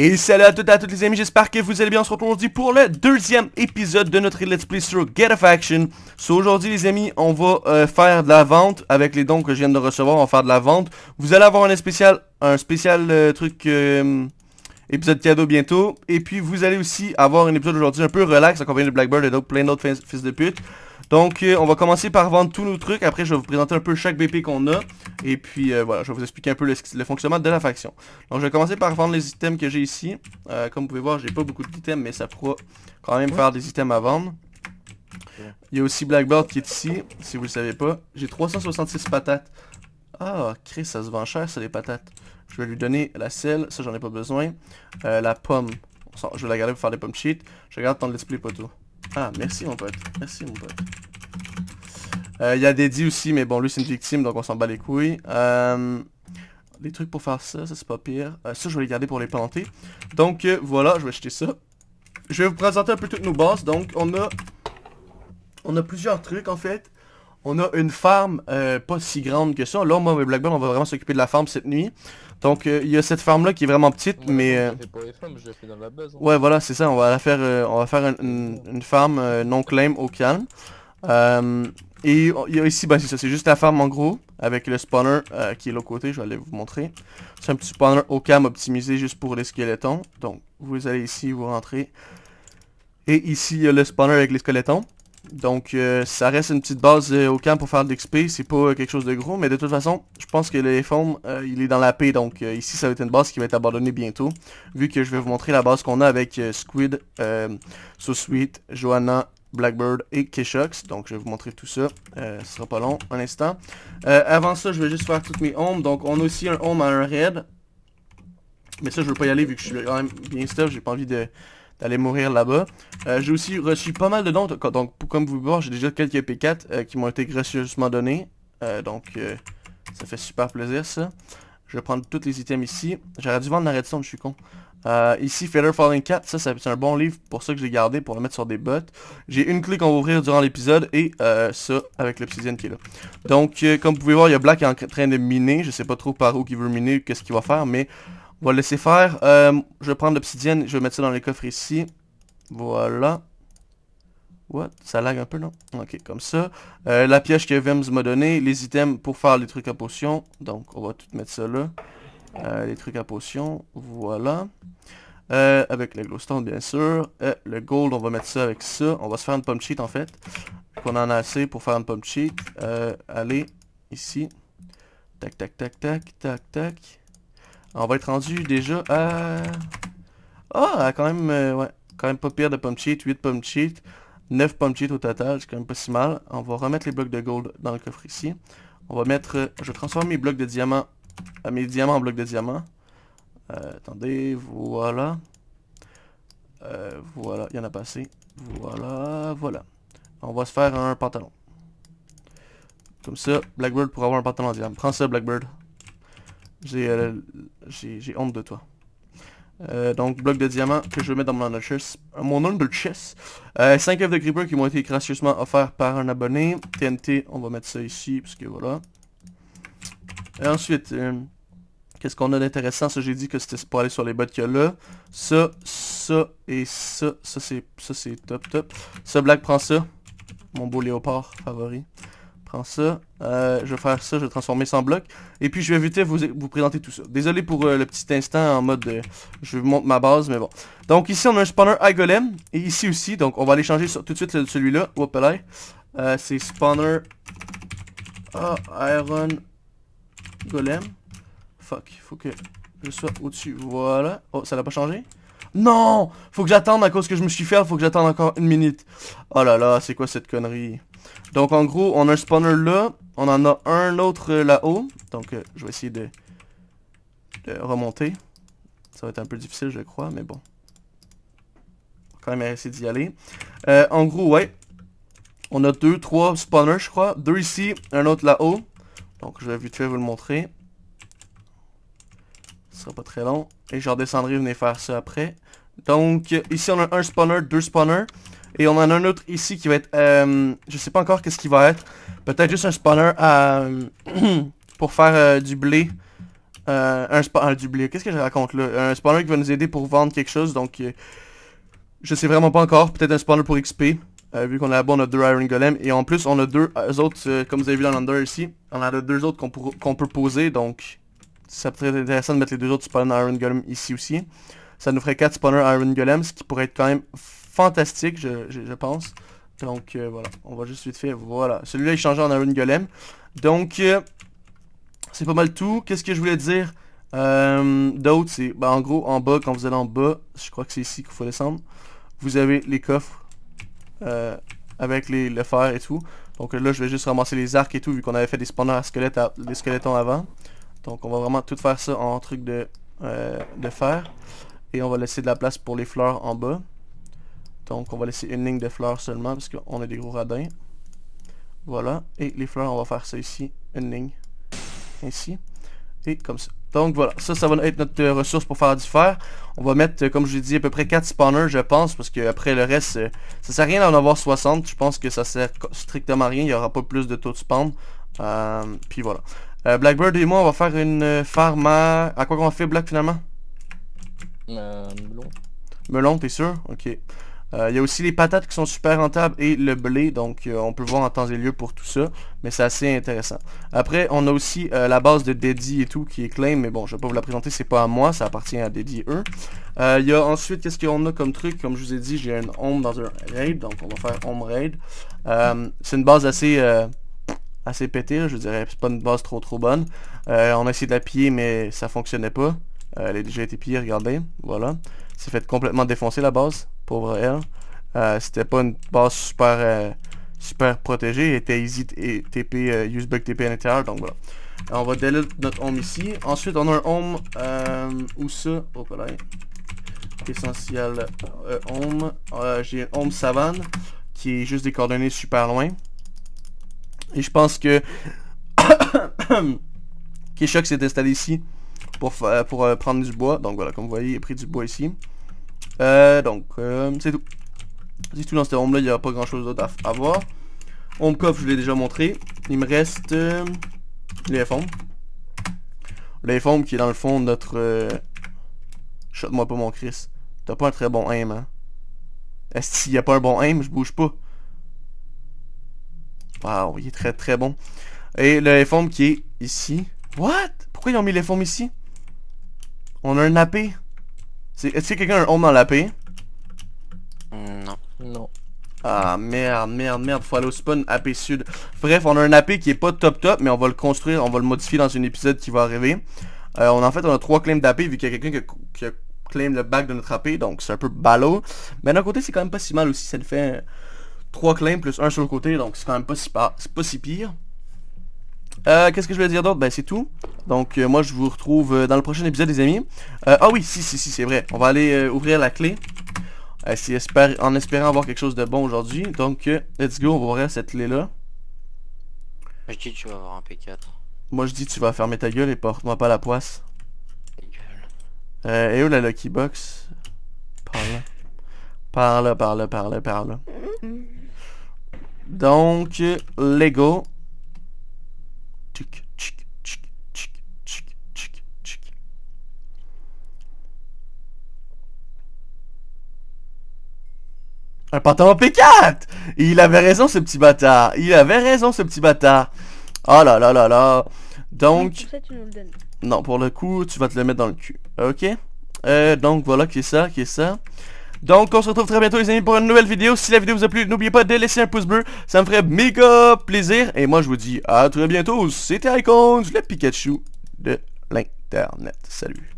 Et salut à toutes et à toutes les amis, j'espère que vous allez bien, on se retrouve aujourd'hui pour le deuxième épisode de notre Let's Play sur Get of Action So aujourd'hui les amis, on va euh, faire de la vente, avec les dons que je viens de recevoir, on va faire de la vente Vous allez avoir un spécial, un spécial euh, truc, euh, épisode cadeau bientôt Et puis vous allez aussi avoir un épisode aujourd'hui un peu relax, vient de Blackbird et plein d'autres fils de pute Donc on va commencer par vendre tous nos trucs, après je vais vous présenter un peu chaque BP qu'on a et puis euh, voilà, je vais vous expliquer un peu le, fonctionnement de la faction. Donc je vais commencer par vendre les items que j'ai ici. Euh, comme vous pouvez voir, j'ai pas beaucoup d'items, mais ça pourra quand même faire des items à vendre. Il y a aussi Blackboard qui est ici, si vous le savez pas. J'ai 366 patates. Ah, Chris, ça se vend cher, ça, les patates. Je vais lui donner la selle, ça j'en ai pas besoin. Euh, la pomme, je vais la garder pour faire des pommes cheats. Je regarde ton let's play, poteau. Ah, merci mon pote, merci mon pote. Il euh, y a Deddy aussi, mais bon, lui c'est une victime, donc on s'en bat les couilles. Euh, des trucs pour faire ça, ça c'est pas pire. Euh, ça, je vais les garder pour les planter. Donc voilà, je vais acheter ça. Je vais vous présenter un peu toutes nos bases. Donc on a... On a plusieurs trucs en fait. On a une farm pas si grande que ça. Là, moi, et Blackburn, on va vraiment s'occuper de la farm cette nuit. Donc, il y a cette farm-là qui est vraiment petite, mais... Ouais, voilà, c'est ça. On va la faire, on va faire une, ferme une farm non-claim au calme. Euh, et ici, ben c'est ça, c'est juste la farm en gros, avec le spawner euh, qui est l'autre côté, je vais aller vous montrer. C'est un petit spawner au cam optimisé juste pour les squelettons. Donc, vous allez ici, vous rentrez. Et ici, il y a le spawner avec les squelettons. Donc, euh, ça reste une petite base au camp pour faire de l'XP, c'est pas quelque chose de gros, mais de toute façon, je pense que le formes il est dans la paix, donc ici, ça va être une base qui va être abandonnée bientôt, vu que je vais vous montrer la base qu'on a avec Squid, euh, Sous Johanna Blackbird et Keshox. Donc, je vais vous montrer tout ça. ce euh, ce sera pas long, un instant. Euh, avant ça, je vais juste faire toutes mes homes. Donc, on a aussi un home à un raid. Mais ça, je veux pas y aller vu que je suis quand même bien stuff. J'ai pas envie d'aller mourir là-bas. Euh, j'ai aussi reçu pas mal de dons. Donc, comme vous pouvez voir, j'ai déjà quelques P4 qui m'ont été gracieusement donnés. donc, ça fait super plaisir, ça. Je vais prendre tous les items ici. J'aurais dû vendre la redstone, je suis con. Euh, ici, Feather Falling 4, ça, c'est un bon livre, pour ça que j'ai gardé, pour le mettre sur des bottes. J'ai une clé qu'on va ouvrir durant l'épisode, et euh, ça, avec l'obsidienne qui est là. Donc, euh, comme vous pouvez voir, il y a Black qui est en train de miner, je sais pas trop par où il veut miner, qu'est-ce qu'il va faire, mais on va le laisser faire. je vais prendre l'obsidienne, je vais mettre ça dans les coffres ici. Voilà. What? Ça lag un peu, non? Ok, comme ça. la pioche que Vems m'a donné, les items pour faire les trucs à potion. Donc, on va tout mettre ça là des euh, trucs à potion, voilà. Euh, avec le glowstone bien sûr. Euh, le gold, on va mettre ça avec ça. On va se faire une pomme cheat en fait. Qu'on en a assez pour faire une pomme cheat. allez, ici. Tac, tac, tac, tac, tac, tac. On va être rendu déjà à... Ah, quand même, ouais, quand même pas pire de pomme cheat. 8 pomme cheat. 9 pomme cheat au total, c'est quand même pas si mal. On va remettre les blocs de gold dans le coffre ici. On va mettre... Je transforme mes blocs de diamant euh, mes diamants en bloc de diamants. Euh, attendez, voilà. Euh, voilà, il y en a pas assez. Voilà, voilà. On va se faire un pantalon. Comme ça, Blackbird pour avoir un pantalon en diamant. Prends ça, Blackbird. J'ai euh, j'ai honte de toi. donc, bloc de diamant que je vais mettre dans mon under chest. Mon under 5 œufs de creeper qui m'ont été gracieusement offerts par un abonné. TNT, on va mettre ça ici, parce que voilà. Et ensuite, euh, qu'est-ce qu'on a d'intéressant Ça, j'ai dit que c'était pour aller sur les bottes qu'il y a là. Ça, ça et ça. Ça, c'est ça c'est top, top. Ce Black, prend ça. Mon beau léopard favori. Prends ça. Euh, je vais faire ça, je vais transformer ça bloc. Et puis je vais vite vous, vous présenter tout ça. Désolé pour euh, le petit instant en mode je vous montre ma base, mais bon. Donc ici on a un spawner à golem. Et ici aussi, donc on va aller changer tout de suite celui-là. Whoop là. C'est spawner ah, iron Golem. Fuck, faut que je sois au-dessus. Voilà. Oh, ça l'a pas changé Non Faut que j'attende à cause que je me suis fait, faut que j'attende encore une minute. Oh là là, c'est quoi cette connerie Donc en gros, on a un spawner là, on en a un autre là-haut. Donc euh, je vais essayer de, remonter. Ça va être un peu difficile, je crois, mais bon. Quand même essayer d'y aller. Euh, en gros, ouais. On a deux, trois spawners, je crois. Deux ici, un autre là-haut. Donc je vais vite fait vous le montrer. Ce sera pas très long. Et je redescendrai, venez faire ça après. Donc ici on a un spawner, deux spawners. Et on en a un autre ici qui va être, euh, je sais pas encore qu'est-ce qu'il va être. Peut-être juste un spawner à, euh, pour faire euh, du blé. un spawner, ah, du blé, qu'est-ce que je raconte là Un spawner qui va nous aider pour vendre quelque chose, donc je sais vraiment pas encore. Peut-être un spawner pour XP. Euh, vu qu'on a là-bas, on a deux Iron Golem. Et en plus, on a deux euh, autres, euh, comme vous avez vu dans l'Under ici, on a deux autres qu'on peut poser. Donc, ça serait être intéressant de mettre les deux autres spawners Iron Golem ici aussi. Ça nous ferait 4 spawners Iron Golem, ce qui pourrait être quand même fantastique, je, pense. Donc, voilà. On va juste vite faire, Voilà. Celui-là est changé en Iron Golem. Donc, c'est pas mal tout. Qu'est-ce que je voulais dire D'autres, c'est... Bah, en gros, en bas, quand vous allez en bas, je crois que c'est ici qu'il faut descendre. Vous avez les coffres euh, avec les, le fer et tout. Donc là, je vais juste ramasser les arcs et tout, vu qu'on avait fait des spawners à squelettes des squelettons avant. Donc on va vraiment tout faire ça en truc de, euh, de fer. Et on va laisser de la place pour les fleurs en bas. Donc on va laisser une ligne de fleurs seulement, parce qu'on a des gros radins. Voilà. Et les fleurs, on va faire ça ici. Une ligne. Ici Et comme ça. Donc voilà, ça, ça va être notre euh, ressource pour faire du fer. On va mettre, euh, comme je l'ai dit, à peu près 4 spawners, je pense, parce qu'après le reste, euh, ça sert à rien d'en avoir 60. Je pense que ça sert strictement à rien, il n'y aura pas plus de taux de spawn. puis voilà. Blackbird et moi, on va faire une farm à... quoi qu'on fait, Black, finalement euh, Melon. Melon, t'es sûr? Ok. Euh, il y a aussi les patates qui sont super rentables et le blé, donc euh, on peut voir en temps et lieu pour tout ça, mais c'est assez intéressant. Après, on a aussi euh, la base de Deddy et tout qui est claim, mais bon, je vais pas vous la présenter, c'est pas à moi, ça appartient à Dedi eux. Il y a ensuite, qu'est-ce qu'on a comme truc, comme je vous ai dit, j'ai une home dans un raid, donc on va faire home raid. c'est une base assez assez pétée, je dirais, c'est pas une base trop trop bonne. on a essayé de la piller, mais ça fonctionnait pas. elle a déjà été pillée, regardez, voilà. C'est fait complètement défoncer la base. Pauvre hein. elle. Euh, c'était pas une base super, euh, super protégée. était easy et TP, euh, use bug TP à l'intérieur. Donc voilà. on va delete notre home ici. Ensuite, on a un home où ça Au oh, Essentiel home. J'ai un home savane qui est juste des coordonnées super loin. Et je pense que Keshok s'est installé ici pour, pour prendre du bois. Donc voilà, comme vous voyez, il a pris du bois ici. Euh, donc, euh, c'est tout. si tout dans cette room là, il a pas grand chose d'autre à, voir. Home coffre, je l'ai déjà montré. Il me reste euh, les qui est dans le fond de notre... Euh, shot moi pas mon Chris. T'as pas un très bon aim, hein. Est-ce qu'il n'y a pas un bon aim, je bouge pas. Waouh, il est très très bon. Et le qui est ici. What? Pourquoi ils ont mis les ici? On a un AP. Est-ce y a quelqu'un a un home dans l'AP? Non. Non. Ah merde, merde, merde, faut aller au spawn AP sud. Bref, on a un AP qui est pas top top, mais on va le construire, on va le modifier dans un épisode qui va arriver. Euh, on, en fait, on a trois claims d'AP vu qu'il y a quelqu'un qui, a claim le back de notre AP, donc c'est un peu ballot. Mais d'un côté, c'est quand même pas si mal aussi, ça nous fait trois claims plus un sur le côté, donc c'est quand même pas si, pas, pas si pire. Euh, Qu'est-ce que je vais dire d'autre Ben c'est tout. Donc euh, moi je vous retrouve euh, dans le prochain épisode les amis. Euh, ah oui, si, si, si, c'est vrai. On va aller ouvrir la clé. en espérant avoir quelque chose de bon aujourd'hui. Donc let's go, on va ouvrir cette clé là. Moi je dis tu vas avoir un P4. Moi je dis tu vas fermer ta gueule et porte-moi pas la poisse. et où la Lucky Box Par là. Par là, par là, par là, par là. Mm-hmm. Donc, Lego. Tchik Un pantalon P4 Il avait raison ce petit bâtard. Il avait raison ce petit bâtard. Oh là là là là. Donc... ça, tu nous le donnes. Non, pour le coup, tu vas te le mettre dans le cul. Ok euh, Donc voilà qui est ça, qui est ça. Donc on se retrouve très bientôt les amis pour une nouvelle vidéo. Si la vidéo vous a plu, n'oubliez pas de laisser un pouce bleu, ça me ferait méga plaisir. Et moi je vous dis à très bientôt, c'était Icons, le Pikachu de l'Internet. Salut